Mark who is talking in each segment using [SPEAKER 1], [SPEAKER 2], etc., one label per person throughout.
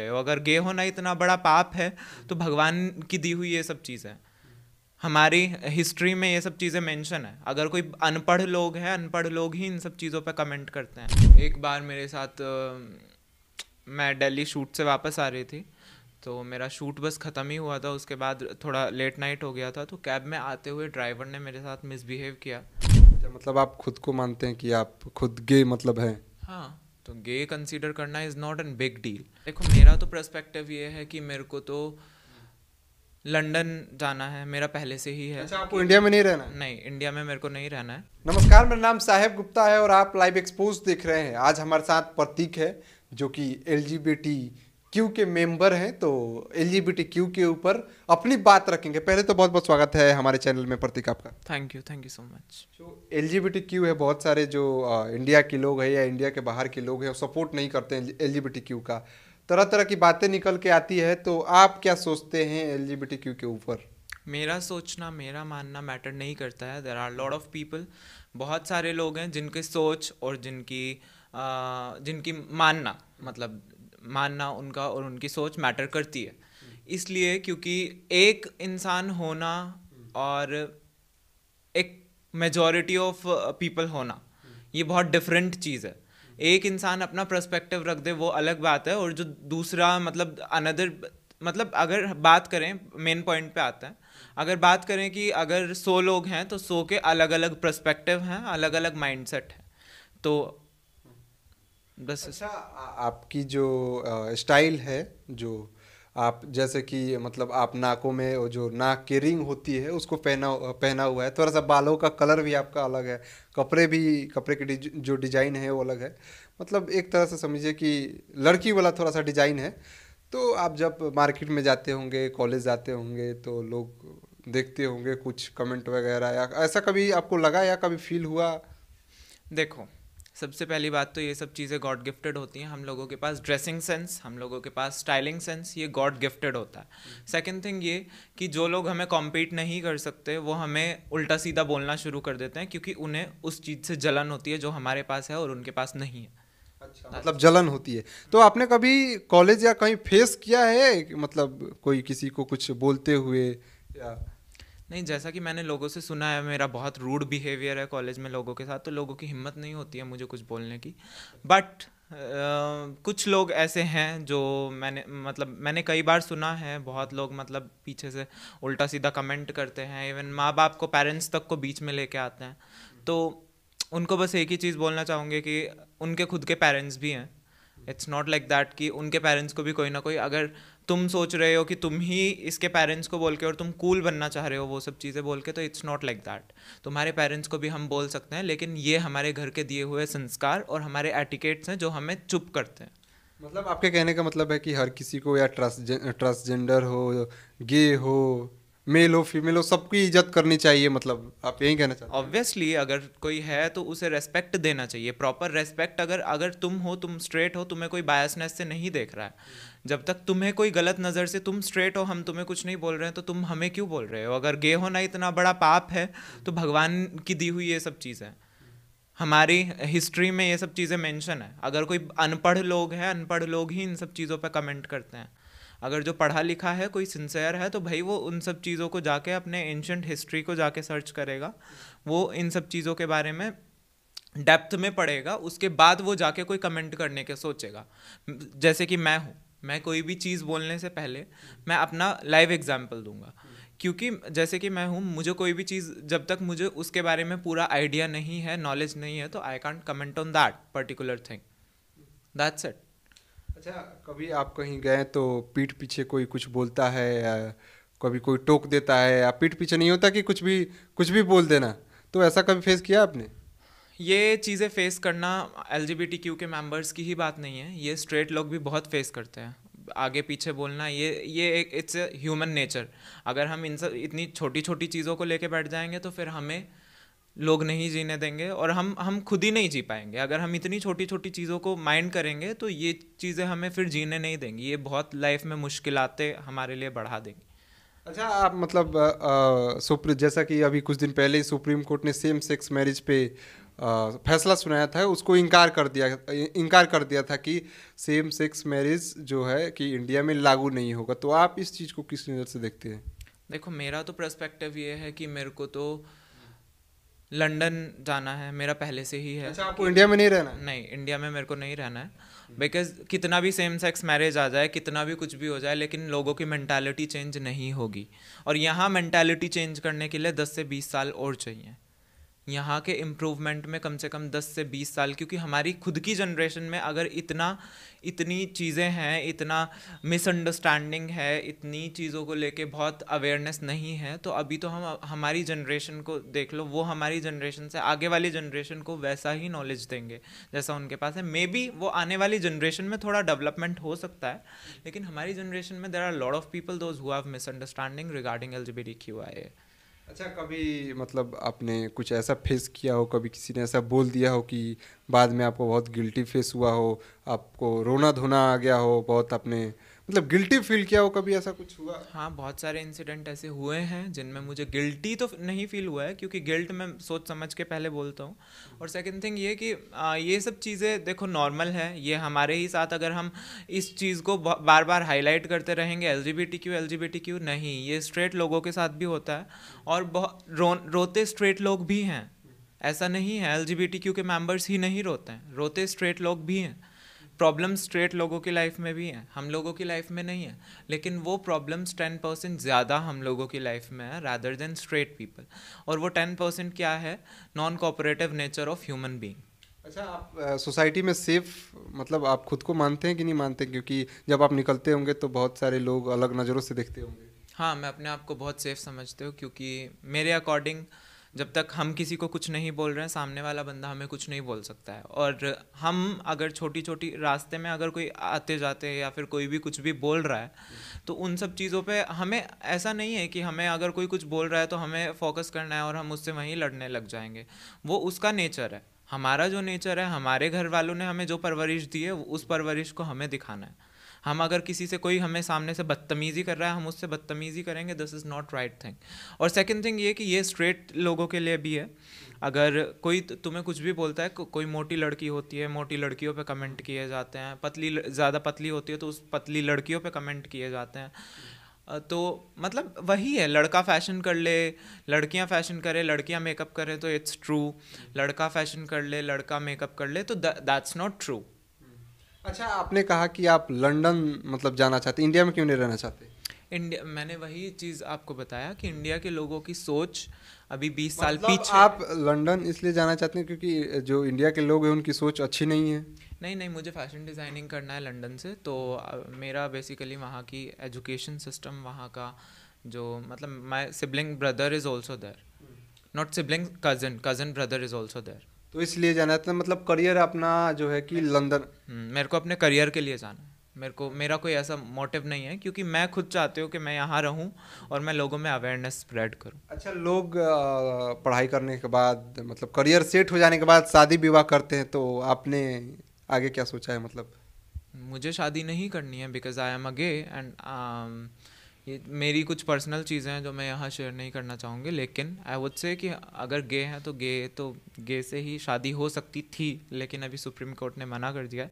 [SPEAKER 1] रहे हो अगर गे होना इतना बड़ा पाप है तो भगवान की दी हुई ये सब चीज़ें हमारी हिस्ट्री में ये सब चीज़ें मेंशन है अगर कोई अनपढ़ लोग हैं अनपढ़ लोग ही इन सब चीज़ों पे कमेंट करते हैं एक बार मेरे साथ मैं दिल्ली शूट से वापस आ रही थी तो मेरा शूट बस ख़त्म ही हुआ था उसके बाद थोड़ा लेट नाइट हो गया था तो कैब में आते हुए ड्राइवर ने मेरे साथ मिसबिहेव किया मतलब
[SPEAKER 2] आप खुद को मानते हैं कि आप खुद गे मतलब हैं
[SPEAKER 1] हाँ तो गे कंसीडर करना is not an big deal देखो मेरा तो प्रस्पेक्टिव ये है कि मेरे को तो लंदन जाना है मेरा पहले से ही है अच्छा आपको इंडिया में नहीं रहना है नहीं इंडिया में मेरे को नहीं रहना है
[SPEAKER 2] नमस्कार मेरा नाम साहेब गुप्ता है और आप लाइव एक्सपोज देख रहे हैं आज हमारे साथ प्रतीक है जो कि एल क्यू के मेंबर हैं तो एल क्यू के ऊपर अपनी बात रखेंगे पहले तो बहुत बहुत स्वागत है हमारे चैनल में प्रतीक आपका
[SPEAKER 1] thank you thank you so much तो
[SPEAKER 2] एल क्यू है बहुत सारे जो आ, इंडिया के लोग हैं या इंडिया के बाहर के लोग हैं सपोर्ट नहीं करते हैं एल क्यू का तरह तरह की बातें निकल के आती है तो आप क्या सोचते हैं एल क्यू के ऊपर
[SPEAKER 1] मेरा सोचना मेरा मानना मैटर नहीं करता है there are lot of people बहुत सारे लोग हैं जिनकी सोच और जिनकी आ, जिनकी मानना मतलब मानना उनका और उनकी सोच मैटर करती है इसलिए क्योंकि एक इंसान होना और एक मेजॉरिटी ऑफ पीपल होना ये बहुत डिफरेंट चीज़ है एक इंसान अपना पर्सपेक्टिव रख दे वो अलग बात है और जो दूसरा मतलब अनदर मतलब अगर बात करें मेन पॉइंट पे आते हैं अगर बात करें कि अगर सौ लोग हैं तो सौ के अलग अलग प्रस्पेक्टिव हैं अलग अलग माइंडसेट है
[SPEAKER 2] तो बस अच्छा आपकी जो स्टाइल है जो आप जैसे कि मतलब आप नाकों में वो जो नाक की रिंग होती है उसको पहना पहना हुआ है थोड़ा सा बालों का कलर भी आपका अलग है कपड़े भी कपड़े के डिज, जो डिजाइन है वो अलग है मतलब एक तरह से समझिए कि लड़की वाला थोड़ा सा डिजाइन है तो आप जब मार्केट में जाते होंगे कॉलेज जाते होंगे तो लोग देखते होंगे कुछ कमेंट वगैरह या ऐसा कभी आपको लगा या कभी फील हुआ
[SPEAKER 1] देखो सबसे पहली बात तो ये सब चीज़ें गॉड गिफ्टेड होती हैं हम लोगों के पास ड्रेसिंग सेंस हम लोगों के पास स्टाइलिंग सेंस ये गॉड गिफ्टेड होता है सेकेंड थिंग ये कि जो लोग हमें कॉम्पीट नहीं कर सकते वो हमें उल्टा सीधा बोलना शुरू कर देते हैं क्योंकि उन्हें उस चीज़ से जलन होती है जो हमारे पास है और उनके पास नहीं है
[SPEAKER 2] अच्छा मतलब जलन होती है तो आपने कभी कॉलेज या कहीं फेस किया है मतलब कोई किसी को कुछ बोलते हुए
[SPEAKER 1] या नहीं जैसा कि मैंने लोगों से सुना है मेरा बहुत रूड बिहेवियर है कॉलेज में लोगों के साथ तो लोगों की हिम्मत नहीं होती है मुझे कुछ बोलने की बट Uh, कुछ लोग ऐसे हैं जो मैंने मतलब मैंने कई बार सुना है बहुत लोग मतलब पीछे से उल्टा सीधा कमेंट करते हैं इवन माँ बाप को पेरेंट्स तक को बीच में लेके आते हैं तो उनको बस एक ही चीज़ बोलना चाहूँगे कि उनके खुद के पेरेंट्स भी हैं इट्स नॉट लाइक दैट कि उनके पेरेंट्स को भी कोई ना कोई अगर तुम सोच रहे हो कि तुम ही इसके पेरेंट्स को बोल के और तुम कूल बनना चाह रहे हो वो सब चीज़ें बोल के तो इट्स नॉट लाइक दैट तुम्हारे पेरेंट्स को भी हम बोल सकते हैं लेकिन ये हमारे घर के दिए हुए संस्कार और हमारे एटिकेट्स हैं जो हमें चुप करते हैं
[SPEAKER 2] मतलब आपके कहने का मतलब है कि हर किसी को या ट्रांसजेंडर हो गे हो मेल हो फीमेल हो सबकी इज्जत करनी चाहिए मतलब आप यही कहना चाहते ऑब्वियसली अगर कोई है तो उसे रेस्पेक्ट
[SPEAKER 1] देना चाहिए प्रॉपर रेस्पेक्ट अगर अगर तुम हो तुम स्ट्रेट हो तुम्हें कोई बायसनेस से नहीं देख रहा है जब तक तुम्हें कोई गलत नज़र से तुम स्ट्रेट हो हम तुम्हें कुछ नहीं बोल रहे हैं तो तुम हमें क्यों बोल रहे हो अगर गे होना इतना बड़ा पाप है तो भगवान की दी हुई ये सब चीज़ें हमारी हिस्ट्री में ये सब चीज़ें मेंशन है अगर कोई अनपढ़ लोग हैं अनपढ़ लोग ही इन सब चीज़ों पर कमेंट करते हैं अगर जो पढ़ा लिखा है कोई सिंसेयर है तो भाई वो उन सब चीज़ों को जाके अपने एंशंट हिस्ट्री को जाके सर्च करेगा वो इन सब चीज़ों के बारे में डेप्थ में पढ़ेगा उसके बाद वो जाके कोई कमेंट करने के सोचेगा जैसे कि मैं हूँ मैं कोई भी चीज़ बोलने से पहले मैं अपना लाइव एग्जाम्पल दूंगा क्योंकि जैसे कि मैं हूँ मुझे कोई भी चीज़ जब तक मुझे उसके बारे में पूरा आइडिया नहीं है नॉलेज नहीं है तो I can't comment on that particular thing that's it अच्छा कभी आप
[SPEAKER 2] कहीं गए तो पीठ पीछे कोई कुछ बोलता है या कभी कोई टोक देता है या पीठ पीछे नहीं होता कि कुछ भी कुछ भी बोल देना तो ऐसा कभी फेस किया आपने ये चीज़ें
[SPEAKER 1] फेस करना एल के मेम्बर्स की ही बात नहीं है ये स्ट्रेट लोग भी बहुत फेस करते हैं आगे पीछे बोलना ये ये एक इट्स ह्यूमन नेचर अगर हम इन सब इतनी छोटी छोटी चीज़ों को लेके बैठ जाएंगे तो फिर हमें लोग नहीं जीने देंगे और हम हम खुद ही नहीं जी पाएंगे अगर हम इतनी छोटी छोटी चीज़ों को माइंड करेंगे तो ये चीज़ें हमें फिर जीने नहीं देंगी ये बहुत लाइफ में मुश्किल हमारे लिए बढ़ा देंगी
[SPEAKER 2] अच्छा आप मतलब सुप्रीम जैसा कि अभी कुछ दिन पहले ही सुप्रीम कोर्ट ने सेम सेक्स मैरिज पे आ, फैसला सुनाया था उसको इनकार कर दिया इनकार कर दिया था कि सेम सेक्स मैरिज जो है कि इंडिया में लागू नहीं होगा तो आप इस चीज़ को किस नज़र से देखते हैं
[SPEAKER 1] देखो मेरा तो प्रस्पेक्टिव ये है कि मेरे को तो आ, लंदन जाना है मेरा पहले से ही है अच्छा आपको इंडिया में नहीं रहना नहीं इंडिया में मेरे को नहीं रहना है बिकॉज कितना भी सेम सेक्स मैरिज आ जाए कितना भी कुछ भी हो जाए लेकिन लोगों की मैंटेलिटी चेंज नहीं होगी और यहाँ मैंटेलिटी चेंज करने के लिए दस से बीस साल और चाहिए यहाँ के इम्प्रूवमेंट में कम से कम दस से बीस साल क्योंकि हमारी खुद की जनरेशन में अगर इतना इतनी चीज़ें हैं इतना मिसअंडरस्टैंडिंग है इतनी चीज़ों को लेके बहुत अवेयरनेस नहीं है तो अभी तो हम हमारी जनरेशन को देख लो वो हमारी जनरेशन से आगे वाली जनरेशन को वैसा ही नॉलेज देंगे जैसा उनके पास है मे बी वो आने वाली जनरेशन में थोड़ा डेवलपमेंट हो सकता है लेकिन हमारी जनरेशन में there are lot of people those who have misunderstanding regarding L G B D Q I A
[SPEAKER 2] अच्छा कभी मतलब आपने कुछ ऐसा फेस किया हो कभी किसी ने ऐसा बोल दिया हो कि बाद में आपको बहुत गिल्टी फेस हुआ हो आपको रोना धोना आ गया हो बहुत आपने मतलब गिल्टी
[SPEAKER 1] फील किया हो कभी ऐसा कुछ हुआ हाँ बहुत सारे इंसिडेंट ऐसे हुए हैं जिनमें मुझे गिल्टी तो नहीं फील हुआ है क्योंकि गिल्ट मैं सोच समझ के पहले बोलता हूँ और सेकंड थिंग ये कि आ, ये सब चीज़ें देखो नॉर्मल है ये हमारे ही साथ अगर हम इस चीज़ को बार बार हाईलाइट करते रहेंगे L G B T Q L G B T Q नहीं ये स्ट्रेट लोगों के साथ भी होता है और बहुत रो, रोते स्ट्रेट लोग भी हैं ऐसा नहीं है L G B T Q के मेम्बर्स ही नहीं रोते हैं रोते स्ट्रेट लोग भी हैं प्रॉब्लम स्ट्रेट लोगों की लाइफ में भी हैं हम लोगों की लाइफ में नहीं है लेकिन वो प्रॉब्लम्स टेन परसेंट ज़्यादा हम लोगों की लाइफ में है रादर देन स्ट्रेट पीपल और वो टेन परसेंट क्या है non cooperative nature of human being
[SPEAKER 2] अच्छा आप सोसाइटी में सेफ मतलब आप खुद को मानते हैं कि नहीं मानते क्योंकि जब आप निकलते होंगे तो बहुत सारे लोग अलग नज़रों से देखते होंगे
[SPEAKER 1] हाँ मैं अपने आप को बहुत सेफ समझते हूँ क्योंकि मेरे अकॉर्डिंग जब तक हम किसी को कुछ नहीं बोल रहे हैं सामने वाला बंदा हमें कुछ नहीं बोल सकता है और हम अगर छोटी छोटी रास्ते में अगर कोई आते जाते या फिर कोई भी कुछ भी बोल रहा है तो उन सब चीज़ों पे हमें ऐसा नहीं है कि हमें अगर कोई कुछ बोल रहा है तो हमें फोकस करना है और हम उससे वहीं लड़ने लग जाएंगे वो उसका नेचर है हमारा जो नेचर है हमारे घर वालों ने हमें जो परवरिश दी है उस परवरिश को हमें दिखाना है हम अगर किसी से कोई हमें सामने से बदतमीज़ी कर रहा है हम उससे बदतमीज़ी करेंगे this is not right thing और सेकेंड थिंग ये कि ये स्ट्रेट लोगों के लिए भी है अगर कोई तुम्हें कुछ भी बोलता है को, कोई मोटी लड़की होती है मोटी लड़कियों पे कमेंट किए जाते हैं पतली ज़्यादा पतली होती है तो उस पतली लड़कियों पे कमेंट किए जाते हैं तो मतलब वही है लड़का फैशन कर ले लड़कियां फैशन करे लड़कियां मेकअप करे तो इट्स ट्रू लड़का फैशन कर ले लड़का मेकअप कर ले तो दैट्स नॉट ट्रू
[SPEAKER 2] अच्छा आपने कहा कि आप लंदन मतलब जाना चाहते इंडिया में क्यों नहीं रहना चाहते
[SPEAKER 1] इंडिया मैंने वही चीज़ आपको बताया कि इंडिया के लोगों की सोच अभी बीस
[SPEAKER 2] साल मतलब पीछे आप लंदन इसलिए जाना चाहते हैं क्योंकि जो इंडिया के लोग हैं उनकी सोच अच्छी नहीं है
[SPEAKER 1] नहीं नहीं मुझे फ़ैशन डिज़ाइनिंग करना है लंदन से तो मेरा बेसिकली वहाँ की एजुकेशन सिस्टम वहाँ का जो मतलब my sibling brother is also there not sibling cousin cousin brother is also there
[SPEAKER 2] तो इसलिए जाना तो मतलब करियर अपना जो है कि लंदन हम्म, मेरे को अपने करियर के लिए जाना है
[SPEAKER 1] मेरे को मेरा कोई ऐसा मोटिव नहीं है क्योंकि मैं खुद चाहती हूँ कि मैं यहाँ रहूँ और मैं लोगों में अवेयरनेस स्प्रेड करूँ
[SPEAKER 2] अच्छा लोग पढ़ाई करने के बाद मतलब करियर सेट हो जाने के बाद शादी विवाह करते हैं तो आपने आगे क्या सोचा है मतलब
[SPEAKER 1] मुझे शादी नहीं करनी है because I am a gay and ये मेरी कुछ पर्सनल चीज़ें हैं जो मैं यहाँ शेयर नहीं करना चाहूँगी लेकिन आई वुड से कि अगर गे हैं तो गे तो गे से ही शादी हो सकती थी लेकिन अभी सुप्रीम कोर्ट ने मना कर दिया है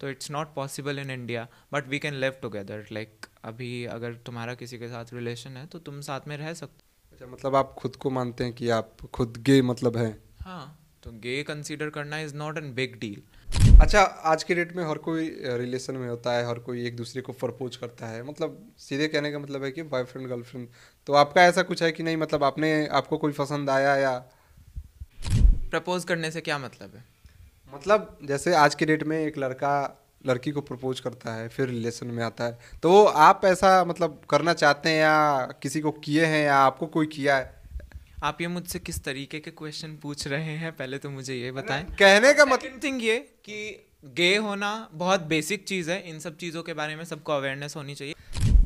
[SPEAKER 1] तो it's not possible in India but we can live together like अभी अगर तुम्हारा किसी के साथ रिलेशन है तो तुम साथ में रह सकते
[SPEAKER 2] अच्छा मतलब आप खुद को मानते हैं कि आप खुद गे मतलब हैं
[SPEAKER 1] हाँ तो गे कंसीडर करना is not an
[SPEAKER 2] big deal अच्छा आज के डेट में हर कोई रिलेशन में होता है हर कोई एक दूसरे को प्रपोज करता है मतलब सीधे कहने का मतलब है कि बॉयफ्रेंड गर्लफ्रेंड तो आपका ऐसा कुछ है कि नहीं मतलब आपने आपको कोई पसंद आया या
[SPEAKER 1] प्रपोज करने से क्या मतलब है
[SPEAKER 2] मतलब जैसे आज के डेट में एक लड़का लड़की को प्रपोज करता है फिर रिलेशन में आता है तो आप ऐसा मतलब करना चाहते हैं या किसी को किए हैं या आपको कोई किया है
[SPEAKER 1] आप ये मुझसे किस तरीके के क्वेश्चन पूछ रहे हैं पहले तो मुझे ये बताएं
[SPEAKER 2] कहने का मतलब
[SPEAKER 1] थिंग ये कि गे होना बहुत बेसिक चीज़ है इन सब चीज़ों के बारे में सबको अवेयरनेस
[SPEAKER 2] होनी चाहिए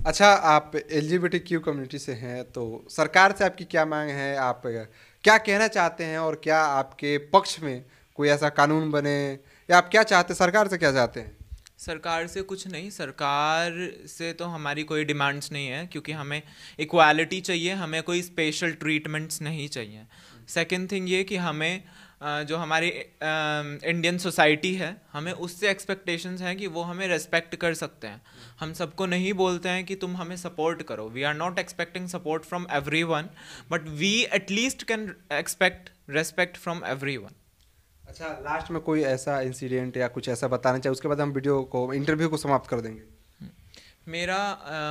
[SPEAKER 2] अच्छा आप एल क्यू कम्युनिटी से हैं तो सरकार से आपकी क्या मांग है आप क्या कहना चाहते हैं और क्या आपके पक्ष में कोई ऐसा कानून बने या आप क्या चाहते सरकार से क्या चाहते हैं
[SPEAKER 1] सरकार से कुछ नहीं सरकार से तो हमारी कोई डिमांड्स नहीं है क्योंकि हमें इक्वालिटी चाहिए हमें कोई स्पेशल ट्रीटमेंट्स नहीं चाहिए सेकेंड थिंग ये कि हमें जो हमारी इंडियन सोसाइटी है हमें उससे एक्सपेक्टेशंस हैं कि वो हमें रेस्पेक्ट कर सकते हैं हम सबको नहीं बोलते हैं कि तुम हमें सपोर्ट करो we are not expecting support from everyone but we at least can expect respect from everyone
[SPEAKER 2] अच्छा लास्ट में कोई ऐसा इंसिडेंट या कुछ ऐसा बताना चाहिए उसके बाद हम वीडियो को इंटरव्यू को समाप्त कर देंगे
[SPEAKER 1] मेरा आ,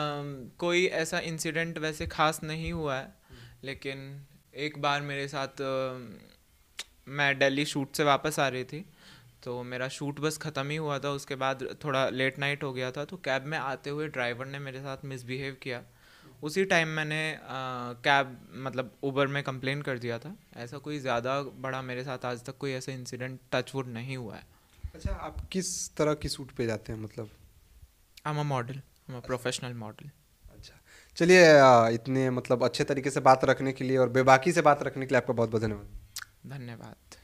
[SPEAKER 1] कोई ऐसा इंसिडेंट वैसे खास नहीं हुआ है लेकिन एक बार मेरे साथ आ, मैं दिल्ली शूट से वापस आ रही थी तो मेरा शूट बस ख़त्म ही हुआ था उसके बाद थोड़ा लेट नाइट हो गया था तो कैब में आते हुए ड्राइवर ने मेरे साथ मिसबिहेव किया उसी टाइम मैंने कैब मतलब उबर में कंप्लेन कर दिया था ऐसा कोई ज़्यादा बड़ा मेरे साथ आज तक कोई ऐसा इंसिडेंट टचवुड नहीं
[SPEAKER 2] हुआ है अच्छा आप किस तरह की सूट पे जाते हैं मतलब I am a model I
[SPEAKER 1] am professional model
[SPEAKER 2] अच्छा चलिए इतने मतलब अच्छे तरीके से बात रखने के लिए और बेबाकी से बात रखने के लिए आपका बहुत बहुत धन्यवाद
[SPEAKER 1] धन्यवाद